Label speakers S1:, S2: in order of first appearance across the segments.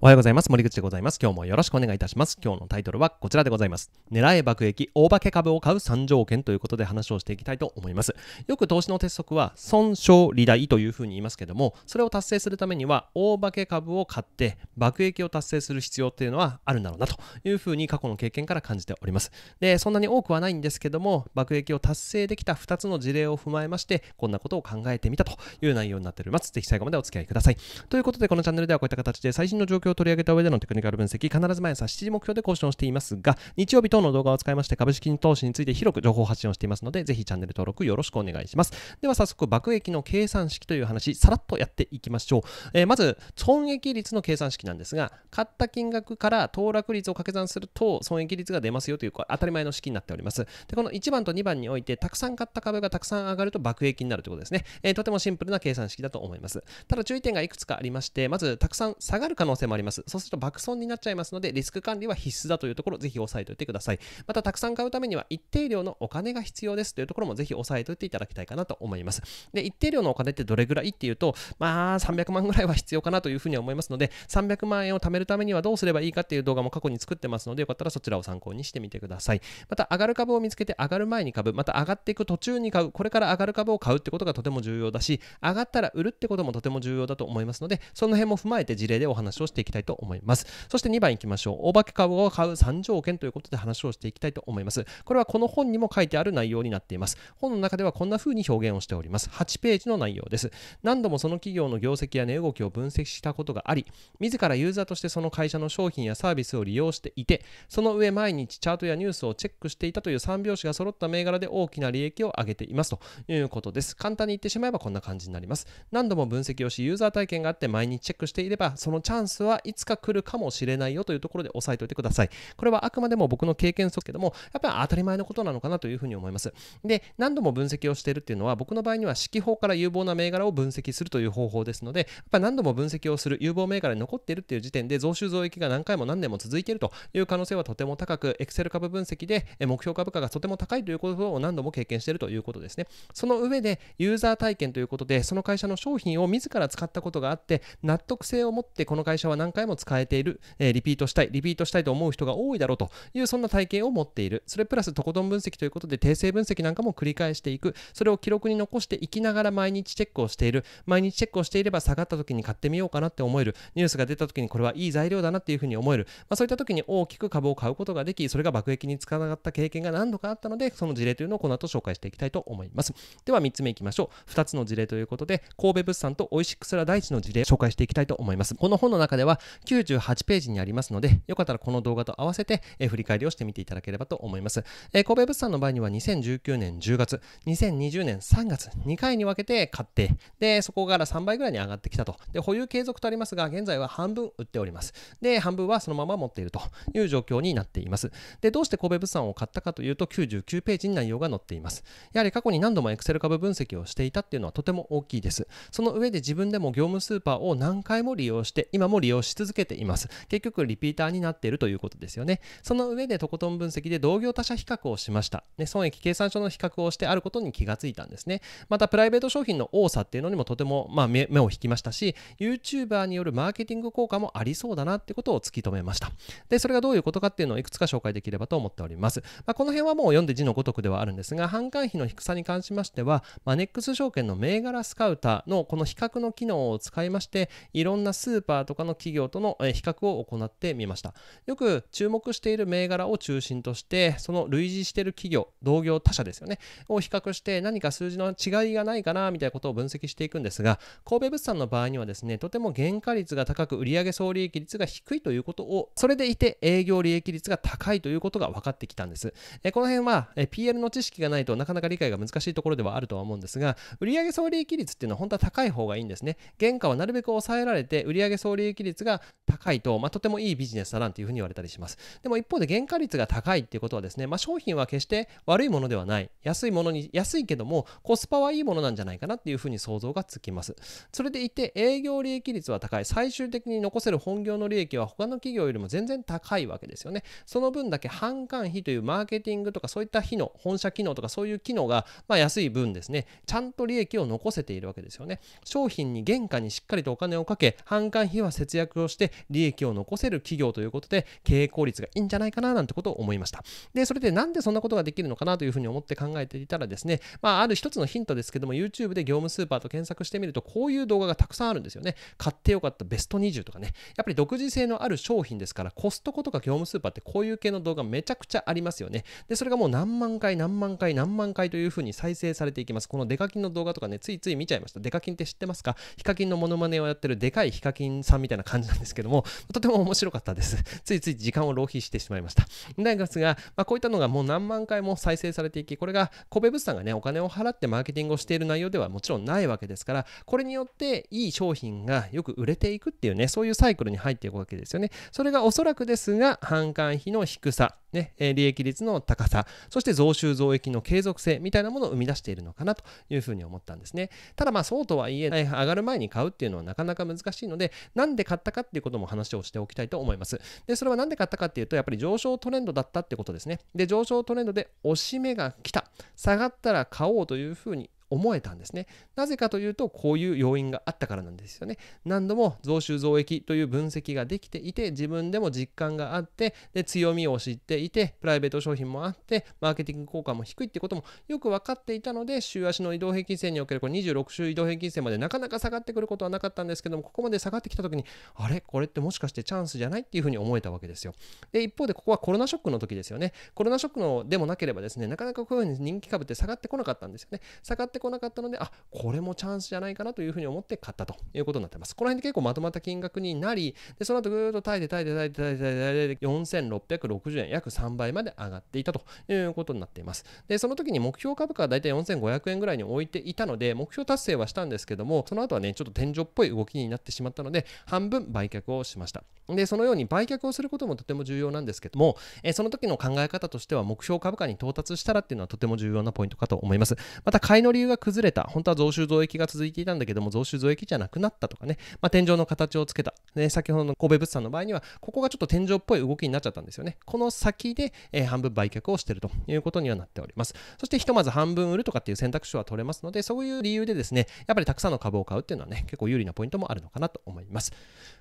S1: おはようございます。森口でございます。今日もよろしくお願いいたします。今日のタイトルはこちらでございます。狙え爆撃、大化け株を買う3条件ということで話をしていきたいと思います。よく投資の鉄則は、損傷利大というふうに言いますけども、それを達成するためには、大化け株を買って、爆撃を達成する必要っていうのはあるんだろうなというふうに過去の経験から感じております。で、そんなに多くはないんですけども、爆撃を達成できた2つの事例を踏まえまして、こんなことを考えてみたという内容になっております。ぜひ最後までお付き合いください。ということで、このチャンネルではこういった形で最新の状況標を取り上げた上でのテクニカル分析、必ず毎朝7時目標で更新をしていますが、日曜日等の動画を使いまして株式投資について広く情報発信をしていますので、ぜひチャンネル登録よろしくお願いします。では早速、爆益の計算式という話、さらっとやっていきましょう。えー、まず、損益率の計算式なんですが、買った金額から騰落率を掛け算すると損益率が出ますよという当たり前の式になっております。で、この1番と2番において、たくさん買った株がたくさん上がると爆益になるということですね。えー、とてもシンプルな計算式だと思います。ただ注意点がいくつかありまして、まず、たくさん下がる可能性もあります。ります。そうすると爆損になっちゃいますので、リスク管理は必須だというところ、ぜひ押さえておいてください。また、たくさん買うためには一定量のお金が必要ですというところもぜひ押さえておいていただきたいかなと思います。で、一定量のお金ってどれぐらいっていうと、まあ、300万ぐらいは必要かなというふうに思いますので、300万円を貯めるためにはどうすればいいかっていう動画も過去に作ってますので、よかったらそちらを参考にしてみてください。また、上がる株を見つけて上がる前に株、また上がっていく途中に買う、これから上がる株を買うってことがとても重要だし、上がったら売るってこともとても重要だと思いますので、その辺も踏まえて事例でお話をしていききたいと思います。そして2番いきましょう。お化け株を買う3条件ということで話をしていきたいと思います。これはこの本にも書いてある内容になっています。本の中ではこんな風に表現をしております。8ページの内容です。何度もその企業の業績や値動きを分析したことがあり、自らユーザーとしてその会社の商品やサービスを利用していて、その上毎日チャートやニュースをチェックしていたという3拍子が揃った銘柄で大きな利益を上げていますということです。簡単に言ってしまえばこんな感じになります。何度も分析をし、ユーザー体験があって毎日チェックしていれば、そのチャンスはいつか来るかもしれないよというところで押さえておいてください。これはあくまでも僕の経験則ですけども、やっぱり当たり前のことなのかなというふうに思います。で、何度も分析をしているっていうのは、僕の場合には指揮法から有望な銘柄を分析するという方法ですので、やっぱ何度も分析をする有望銘柄に残っているっていう時点で、増収増益が何回も何年も続いているという可能性はとても高く、Excel 株分析で目標株価がとても高いということを何度も経験しているということですね。その上で、ユーザー体験ということで、その会社の商品を自ら使ったことがあって、納得性を持ってこの会社は何何回も使えている、えー、リピートしたい、リピートしたいと思う人が多いだろうという、そんな体験を持っている。それプラス、とことん分析ということで、訂正分析なんかも繰り返していく。それを記録に残していきながら毎日チェックをしている。毎日チェックをしていれば、下がった時に買ってみようかなって思える。ニュースが出た時にこれはいい材料だなっていうふうに思える。まあ、そういった時に大きく株を買うことができ、それが爆撃につながった経験が何度かあったので、その事例というのをこの後紹介していきたいと思います。では3つ目いきましょう。2つの事例ということで、神戸物産とオイシックスラ第一の事例紹介していきたいと思います。この本の中では98ページにありますので、よかったらこの動画と合わせて、え振り返りをしてみていただければと思います。え神戸物産の場合には2019年10月、2020年3月、2回に分けて買って、で、そこから3倍ぐらいに上がってきたと。で、保有継続とありますが、現在は半分売っております。で、半分はそのまま持っているという状況になっています。で、どうして神戸物産を買ったかというと、99ページに内容が載っています。やはり過去に何度も Excel 株分析をしていたっていうのはとても大きいです。その上で自分でも業務スーパーを何回も利用して、今も利用用し続けています結局リピーターになっているということですよねその上でとことん分析で同業他社比較をしました、ね、損益計算書の比較をしてあることに気がついたんですねまたプライベート商品の多さっていうのにもとても、まあ、目を引きましたし YouTuber によるマーケティング効果もありそうだなってことを突き止めましたでそれがどういうことかっていうのをいくつか紹介できればと思っております、まあ、この辺はもう読んで字のごとくではあるんですが販管費の低さに関しましてはマネックス証券の銘柄スカウターのこの比較の機能を使いましていろんなスーパーとかの企企業との比較を行ってみましたよく注目している銘柄を中心としてその類似している企業同業他社ですよねを比較して何か数字の違いがないかなみたいなことを分析していくんですが神戸物産の場合にはですねとても原価率が高く売上総利益率が低いということをそれでいて営業利益率が高いということが分かってきたんですえこの辺はえ PL の知識がないとなかなか理解が難しいところではあるとは思うんですが売上総利益率っていうのは本当は高い方がいいんですね原価はなるべく抑えられて売上総利益率率が高いと、まあ、とてもいいビジネスだなんていうふうに言われたりします。でも一方で原価率が高いっていうことはですね、まあ、商品は決して悪いものではない。安いものに、安いけどもコスパはいいものなんじゃないかなっていうふうに想像がつきます。それでいて営業利益率は高い。最終的に残せる本業の利益は他の企業よりも全然高いわけですよね。その分だけ販管費というマーケティングとかそういった費の、本社機能とかそういう機能がまあ安い分ですね、ちゃんと利益を残せているわけですよね。商品に原価にしっかりとお金をかけ、販管費は節約をして利益を残せる企業ということで経営効率がいいんじゃないかななんてことを思いましたでそれでなんでそんなことができるのかなというふうに思って考えていたらですね、まあ、ある一つのヒントですけども YouTube で業務スーパーと検索してみるとこういう動画がたくさんあるんですよね買ってよかったベスト20とかねやっぱり独自性のある商品ですからコストコとか業務スーパーってこういう系の動画めちゃくちゃありますよねでそれがもう何万回何万回何万回というふうに再生されていきますこのデカキンの動画とかねついつい見ちゃいましたデカキンって知ってますかヒカキンのモノマネをやってるでかいヒカキンさんみたいな感じ感じなんですけども、とても面白かったです。ついつい時間を浪費してしまいました。な学が、まあ、こういったのがもう何万回も再生されていき、これが神戸物産がね、お金を払ってマーケティングをしている内容ではもちろんないわけですから、これによっていい商品がよく売れていくっていうね、そういうサイクルに入っていくわけですよね。それがおそらくですが、販管費の低さ。ね、利益率の高さ、そして増収増益の継続性みたいなものを生み出しているのかなというふうに思ったんですね。ただまあそうとはいえ、上がる前に買うっていうのはなかなか難しいので、なんで買ったかっていうことも話をしておきたいと思います。で、それはなんで買ったかっていうと、やっぱり上昇トレンドだったってことですね。で、上昇トレンドで押し目が来た、下がったら買おうというふうに思えたんですね。なぜかというと、こういう要因があったからなんですよね。何度も増収増益という分析ができていて、自分でも実感があって、で強みを知っていて、プライベート商品もあって、マーケティング効果も低いってこともよく分かっていたので、週足の移動平均線におけるこれ26週移動平均線までなかなか下がってくることはなかったんですけども、ここまで下がってきた時に、あれこれってもしかしてチャンスじゃないっていうふうに思えたわけですよ。で、一方でここはコロナショックの時ですよね。コロナショックのでもなければですね、なかなかこういうふうに人気株って下がってこなかったんですよね。下がってってこなかったので、あ、これもチャンスじゃないかなというふうに思って買ったということになってます。この辺で結構まとまった金額になり、でその後ぐーっと耐えて耐えて耐えて耐えて耐えて4660円、約3倍まで上がっていたということになっています。で、その時に目標株価はだいたい4500円ぐらいに置いていたので、目標達成はしたんですけども、その後はね、ちょっと天井っぽい動きになってしまったので、半分売却をしました。で、そのように売却をすることもとても重要なんですけども、えその時の考え方としては、目標株価に到達したらっていうのはとても重要なポイントかと思います。また、買いの理由が崩れた、本当は増収増益が続いていたんだけども、増収増益じゃなくなったとかね、まあ、天井の形をつけた、ね、先ほどの神戸物産の場合には、ここがちょっと天井っぽい動きになっちゃったんですよね。この先で、えー、半分売却をしているということにはなっております。そしてひとまず半分売るとかっていう選択肢は取れますので、そういう理由でですね、やっぱりたくさんの株を買うっていうのはね、結構有利なポイントもあるのかなと思います。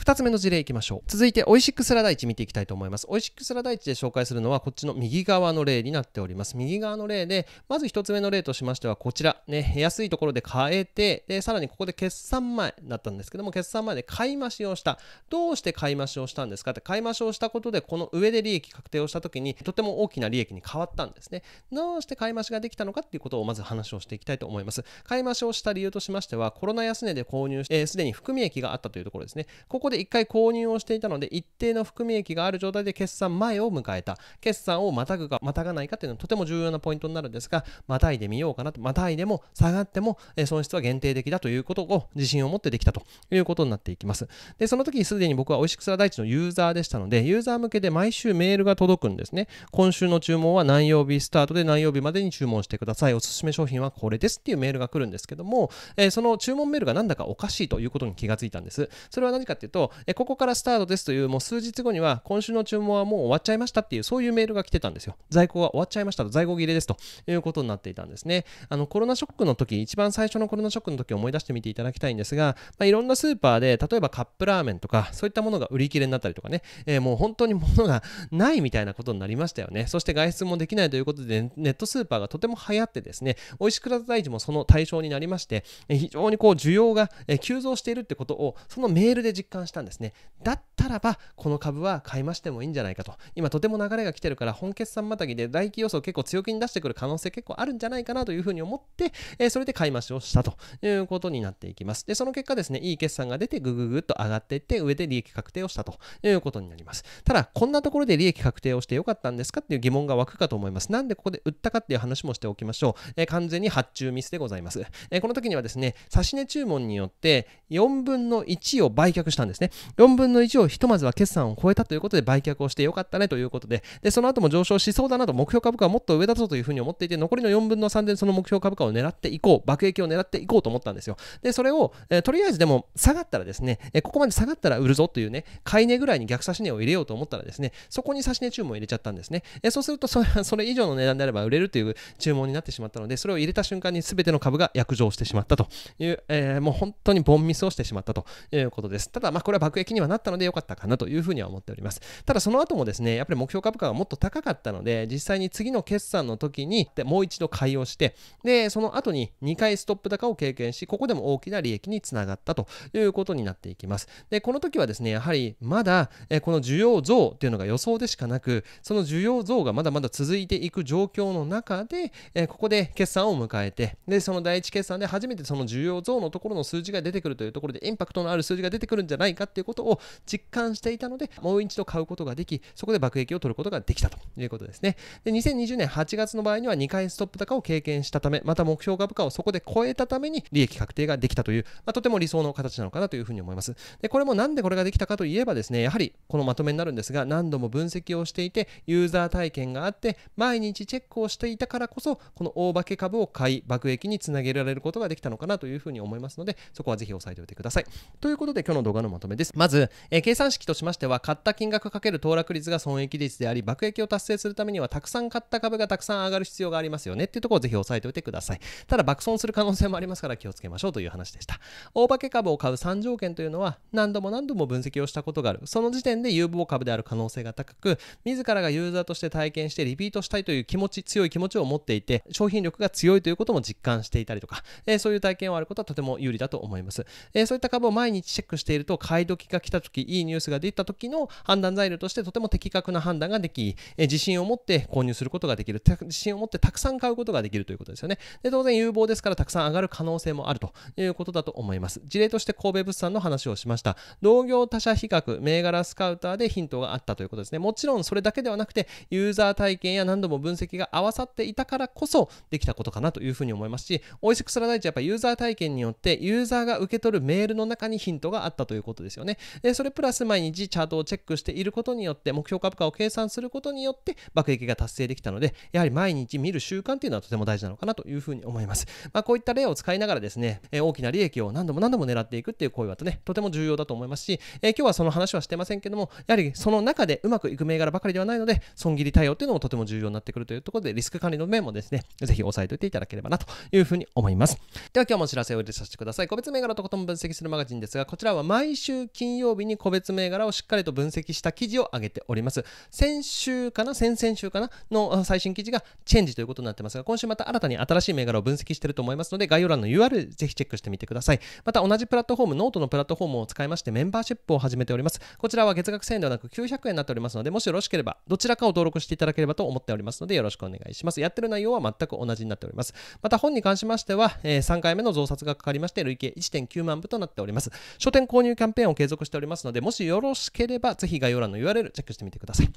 S1: 2つ目の事例いきましょう。続いて、オイシックスラダイチ見ていきたいと思います。オイシックスラダイチで紹介するのは、こっちの右側の例になっております。右側の例で、まず1つ目の例としましては、こちら、ね、安いところで買えて、で、さらにここで決算前だったんですけども、決算前で買い増しをした。どうして買い増しをしたんですかって、買い増しをしたことで、この上で利益確定をしたときに、とても大きな利益に変わったんですね。どうして買い増しができたのかっていうことを、まず話をしていきたいと思います。買い増しをした理由としましては、コロナ安値で購入して、す、えー、でに含み益があったというところですね。こここで1回購入をしていたので、一定の含み益がある状態で決算前を迎えた。決算をまたぐか、またがないかっていうのはとても重要なポイントになるんですが、またいでみようかなと、またいでも下がっても、え損失は限定的だということを自信を持ってできたということになっていきます。で、その時すでに僕はおいしくすら大地のユーザーでしたので、ユーザー向けで毎週メールが届くんですね。今週の注文は何曜日スタートで何曜日までに注文してください。おすすめ商品はこれですっていうメールが来るんですけども、えその注文メールがなんだかおかしいということに気がついたんです。それは何かっていうと、と、えここからスタートですという、もう数日後には、今週の注文はもう終わっちゃいましたっていう、そういうメールが来てたんですよ。在庫が終わっちゃいましたと、在庫切れですということになっていたんですね。あの、コロナショックの時、一番最初のコロナショックの時を思い出してみていただきたいんですが、まあ、いろんなスーパーで、例えばカップラーメンとか、そういったものが売り切れになったりとかね、えー、もう本当に物がないみたいなことになりましたよね。そして外出もできないということで、ネットスーパーがとても流行ってですね、美味しくら大事もその対象になりまして、非常にこう需要が急増しているってことを、そのメールで実感したんですね。だったらば、この株は買い増してもいいんじゃないかと。今とても流れが来てるから、本決算またぎで大期予想結構強気に出してくる可能性結構あるんじゃないかなというふうに思って、えー、それで買い増しをしたということになっていきます。で、その結果ですね、いい決算が出て、ぐぐぐっと上がっていって、上で利益確定をしたということになります。ただ、こんなところで利益確定をしてよかったんですかっていう疑問が湧くかと思います。なんでここで売ったかっていう話もしておきましょう。えー、完全に発注ミスでございます。えー、この時にはですね、差し値注文によって4分の1を売却したんです。ですね。4分の1をひとまずは決算を超えたということで売却をしてよかったねということで、で、その後も上昇しそうだなと、目標株価はもっと上だぞというふうに思っていて、残りの4分の3でその目標株価を狙っていこう、爆撃を狙っていこうと思ったんですよ。で、それを、えー、とりあえずでも下がったらですね、えー、ここまで下がったら売るぞというね、買い値ぐらいに逆差し値を入れようと思ったらですね、そこに差し値注文を入れちゃったんですね。えー、そうするとそれ、それ以上の値段であれば売れるという注文になってしまったので、それを入れた瞬間に全ての株が約定してしまったという、えもう本当に凡ミスをしてしまったということです。ただ、まあ、これは爆撃にはなったので良かったかなというふうには思っております。ただその後もですね、やっぱり目標株価がもっと高かったので、実際に次の決算の時にもう一度買いをして、で、その後に2回ストップ高を経験し、ここでも大きな利益につながったということになっていきます。で、この時はですね、やはりまだ、えこの需要増というのが予想でしかなく、その需要増がまだまだ続いていく状況の中で、えここで決算を迎えて、で、その第一決算で初めてその需要増のところの数字が出てくるというところで、インパクトのある数字が出てくるんじゃないないかっていうことを実感していたので、もう一度買うことができ、そこで爆撃を取ることができたということですね。で、2020年8月の場合には2回ストップ高を経験したため、また目標株価をそこで超えたために利益確定ができたという、まあ、とても理想の形なのかなというふうに思います。で、これもなんでこれができたかといえばですね、やはりこのまとめになるんですが、何度も分析をしていて、ユーザー体験があって、毎日チェックをしていたからこそ、この大化け株を買い、爆撃につなげられることができたのかなというふうに思いますので、そこはぜひ押さえておいてください。ということで、今日の動画のまとめです。まず、えー、計算式としましては、買った金額かける騰落率が損益率であり、爆益を達成するためには、たくさん買った株がたくさん上がる必要がありますよねっていうところをぜひ押さえておいてください。ただ、爆損する可能性もありますから気をつけましょうという話でした。大化け株を買う3条件というのは、何度も何度も分析をしたことがある。その時点で有望株である可能性が高く、自らがユーザーとして体験してリピートしたいという気持ち、強い気持ちを持っていて、商品力が強いということも実感していたりとか、えー、そういう体験をあることはとても有利だと思います。えー、そういった株を毎日チェックしていると、買い時が来た時いいニュースが出た時の判断材料としてとても的確な判断ができ、え自信を持って購入することができる自信を持ってたくさん買うことができるということですよねで当然有望ですからたくさん上がる可能性もあるということだと思います事例として神戸物産の話をしました同業他社比較銘柄スカウターでヒントがあったということですねもちろんそれだけではなくてユーザー体験や何度も分析が合わさっていたからこそできたことかなというふうに思いますしオイシクスラダイチやっぱユーザー体験によってユーザーが受け取るメールの中にヒントがあったということことですよね。でそれプラス毎日チャートをチェックしていることによって目標株価を計算することによって爆撃が達成できたのでやはり毎日見る習慣っていうのはとても大事なのかなというふうに思います。まあ、こういった例を使いながらですね、え大きな利益を何度も何度も狙っていくっていう行為はとねとても重要だと思いますし、え今日はその話はしてませんけどもやはりその中でうまくいく銘柄ばかりではないので損切り対応っていうのもとても重要になってくるというところでリスク管理の面もですねぜひ押さえておいていただければなというふうに思います。では今日もお知らせを入れさせてください。個別銘柄とことん分析するマガジンですがこちらは毎週週金曜日に個別銘柄をしっかりと分析した記事を上げております。先週かな先々週かなの最新記事がチェンジということになってますが、今週また新たに新しい銘柄を分析してると思いますので、概要欄の URL ぜひチェックしてみてください。また同じプラットフォーム、ノートのプラットフォームを使いましてメンバーシップを始めております。こちらは月額1000円ではなく900円になっておりますので、もしよろしければ、どちらかを登録していただければと思っておりますので、よろしくお願いします。やってる内容は全く同じになっております。また本に関しましては、え3回目の増刷がかかりまして、累計1.9万部となっております。書店購入キャンペーンペーンを継続しておりますので、もしよろしければ、ぜひ概要欄の URL チェックしてみてください。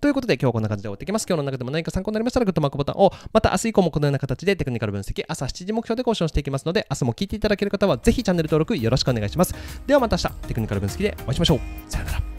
S1: ということで、今日はこんな感じで終わっていきます。今日の中でも何か参考になりましたら、グッドマークボタンを、また明日以降もこのような形でテクニカル分析、朝7時目標で交渉していきますので、明日も聞いていただける方は、ぜひチャンネル登録よろしくお願いします。ではまた明日、テクニカル分析でお会いしましょう。さよなら。